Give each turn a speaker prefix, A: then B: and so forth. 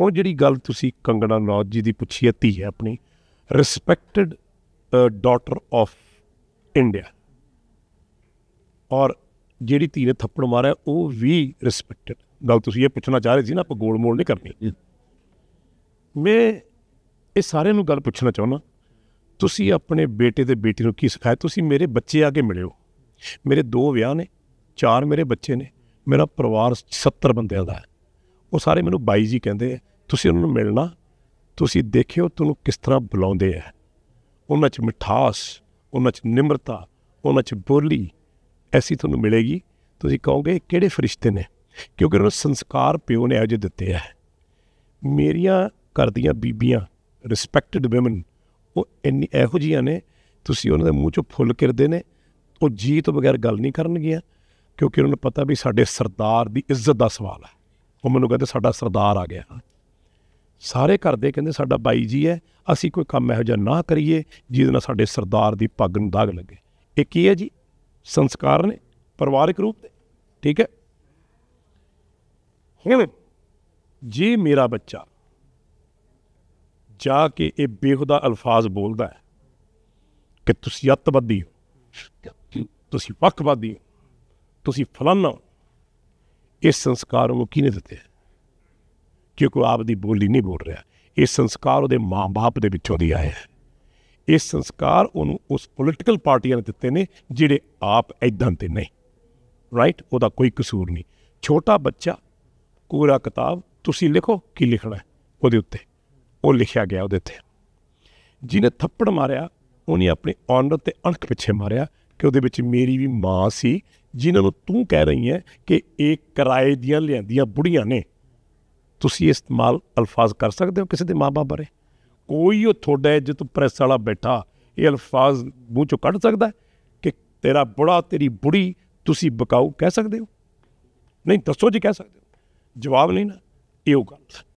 A: ਹੁਣ ਜਿਹੜੀ ਗੱਲ ਤੁਸੀਂ ਕੰਗਣਾ ਨੌਜ ਜੀ ਦੀ ਪੁੱਛੀ ਹੈ ਧੀ ਹੈ ਆਪਣੀ ਰਿਸਪੈਕਟਡ ਡਾਟਰ ਆਫ ਇੰਡੀਆ ਔਰ ਜਿਹੜੀ ਧੀ ਨੇ ਥੱਪੜ ਮਾਰਿਆ ਉਹ ਵੀ ਰਿਸਪੈਕਟਡ ਗੱਲ ਤੁਸੀਂ ਇਹ ਪੁੱਛਣਾ ਚਾਹ ਰਹੇ ਸੀ ਨਾ ਆਪਾਂ ਗੋਲ ਮੋਲ ਨਹੀਂ ਕਰਨੀ ਮੈਂ ਇਹ ਸਾਰਿਆਂ ਨੂੰ ਗੱਲ ਪੁੱਛਣਾ ਚਾਹੁੰਦਾ ਤੁਸੀਂ ਆਪਣੇ ਬੇਟੇ ਤੇ ਬੇਟੀ ਨੂੰ ਕੀ ਸਿਖਾਇਆ ਤੁਸੀਂ ਮੇਰੇ ਬੱਚੇ ਆ ਕੇ ਮਿਲਿਓ ਮੇਰੇ ਦੋ ਵਿਆਹ ਨੇ ਚਾਰ ਮੇਰੇ ਬੱਚੇ ਨੇ ਮੇਰਾ ਪਰਿਵਾਰ 70 ਬੰਦਿਆਂ ਦਾ ਹੈ ਉਹ ਸਾਰੇ ਮੈਨੂੰ ਬਾਈ ਜੀ ਕਹਿੰਦੇ ਤੁਸੀਂ ਉਹਨਾਂ ਨੂੰ ਮਿਲਣਾ ਤੁਸੀਂ ਦੇਖਿਓ ਤੁਹਾਨੂੰ ਕਿਸ ਤਰ੍ਹਾਂ ਬੁਲਾਉਂਦੇ ਆ ਉਹਨਾਂ 'ਚ ਮਿਠਾਸ ਉਹਨਾਂ 'ਚ ਨਿਮਰਤਾ ਉਹਨਾਂ 'ਚ ਬੋਲੀ ਐਸੀ ਤੁਹਾਨੂੰ ਮਿਲੇਗੀ ਤੁਸੀਂ ਕਹੋਗੇ ਕਿਹੜੇ ਫਰਿਸ਼ਤੇ ਨੇ ਕਿਉਂਕਿ ਉਹਨਾਂ ਸੰਸਕਾਰ ਪਿਓ ਨੇ ਅਜੇ ਦਿੱਤੇ ਆ ਮੇਰੀਆਂ ਘਰ ਦੀਆਂ ਬੀਬੀਆਂ ਰਿਸਪੈਕਟਡ ਔਮਨ ਉਹ ਇੰਨੀ ਇਹੋ ਜੀਆਂ ਨੇ ਤੁਸੀਂ ਉਹਨਾਂ ਦੇ ਮੂੰਹ ਚੋਂ ਫੁੱਲ ਕਿਰਦੇ ਨੇ ਉਹ ਜੀ ਤੋਂ ਬਗੈਰ ਗੱਲ ਨਹੀਂ ਕਰਨਗੀਆਂ ਕਿਉਂਕਿ ਉਹਨਾਂ ਨੂੰ ਪਤਾ ਵੀ ਸਾਡੇ ਸਰਦਾਰ ਦੀ ਇੱਜ਼ਤ ਦਾ ਸਵਾਲ ਹੈ ਉਹ ਮੈਨੂੰ ਕਹਿੰਦੇ ਸਾਡਾ ਸਰਦਾਰ ਆ ਗਿਆ ਸਾਰੇ ਘਰ ਦੇ ਕਹਿੰਦੇ ਸਾਡਾ ਬਾਈ ਜੀ ਹੈ ਅਸੀਂ ਕੋਈ ਕੰਮ ਇਹੋ ਜਿਹਾ ਨਾ ਕਰੀਏ ਜਿਹਦੇ ਨਾਲ ਸਾਡੇ ਸਰਦਾਰ ਦੀ ਪੱਗ ਨੂੰ ਦਾਗ ਲੱਗੇ ਇਹ ਕੀ ਹੈ ਜੀ ਸੰਸਕਾਰ ਨੇ ਪਰਿਵਾਰਿਕ ਰੂਪ ਤੇ ਠੀਕ ਹੈ ਹੁਣ ਜੀ ਮੇਰਾ ਬੱਚਾ ਜਾ ਕੇ ਇਹ ਬੇਹੁਦਾ ਅਲਫਾਜ਼ ਬੋਲਦਾ ਹੈ ਕਿ ਤੁਸੀਂ ਅੱਤਵਾਦੀ ਤੁਸੀਂ ਵੱਖਵਾਦੀ ਤੁਸੀਂ ਫਲਾਨਾ ਇਸ ਸੰਸਕਾਰ ਉਹ ਕਿਨੇ ਦਿੱਤੇ ਕਿਉਂਕਿ ਉਹ ਆਪਦੀ ਬੋਲੀ ਨਹੀਂ ਬੋਲ ਰਿਹਾ ਇਹ ਸੰਸਕਾਰ ਉਹਦੇ ਮਾਪੇ ਦੇ ਵਿੱਚੋਂ ਦੀ ਆਇਆ ਹੈ ਇਹ ਸੰਸਕਾਰ ਉਹਨੂੰ ਉਸ ਪੋਲੀਟੀਕਲ ਪਾਰਟੀਆਂ ਨੇ ਦਿੱਤੇ ਨੇ ਜਿਹੜੇ ਆਪ ਐਦਾਂ ਤੇ ਨਹੀਂ ਰਾਈਟ ਉਹਦਾ ਕੋਈ ਕਸੂਰ ਨਹੀਂ ਛੋਟਾ ਬੱਚਾ ਕੋਰਾ ਕਿਤਾਬ ਤੁਸੀਂ ਲਿਖੋ ਕੀ ਲਿਖਣਾ ਉਹਦੇ ਉੱਤੇ ਉਹ ਲਿਖਿਆ ਗਿਆ ਉਹਦੇ ਉੱਤੇ ਜਿਹਨੇ ਥੱਪੜ ਮਾਰਿਆ ਉਹਨੇ ਆਪਣੇ ਔਨਰ ਤੇ ਅਣਖ ਪਿੱਛੇ ਮਾਰਿਆ ਕਿ ਉਹਦੇ ਵਿੱਚ ਮੇਰੀ ਵੀ ਮਾਂ ਸੀ ਜਿਨ੍ਹਾਂ ਨੂੰ ਤੂੰ ਕਹਿ ਰਹੀ ਹੈ ਕਿ ਇਹ ਕਿਰਾਏ ਦੀਆਂ ਲੈਂਦੀਆਂ ਬੁੜੀਆਂ ਨੇ ਤੁਸੀਂ ਇਸਤੇਮਾਲ ਅਲਫਾਜ਼ ਕਰ ਸਕਦੇ ਹੋ ਕਿਸੇ ਦੇ ਮਾਪੇ ਬਾਰੇ ਕੋਈ ਉਹ ਤੁਹਾਡਾ ਜਿੱਤ ਪ੍ਰੈਸ ਵਾਲਾ ਬੈਠਾ ਇਹ ਅਲਫਾਜ਼ ਮੂੰਹ ਚੋਂ ਕੱਢ ਸਕਦਾ ਕਿ ਤੇਰਾ ਬੁੜਾ ਤੇਰੀ ਬੁੜੀ ਤੁਸੀਂ ਬਕਾਉ ਕਹਿ ਸਕਦੇ ਹੋ ਨਹੀਂ ਦੱਸੋ ਜੀ ਕਹਿ ਸਕਦੇ ਹੋ ਜਵਾਬ ਨਹੀਂ ਨਾ ਇਹ ਗੱਲ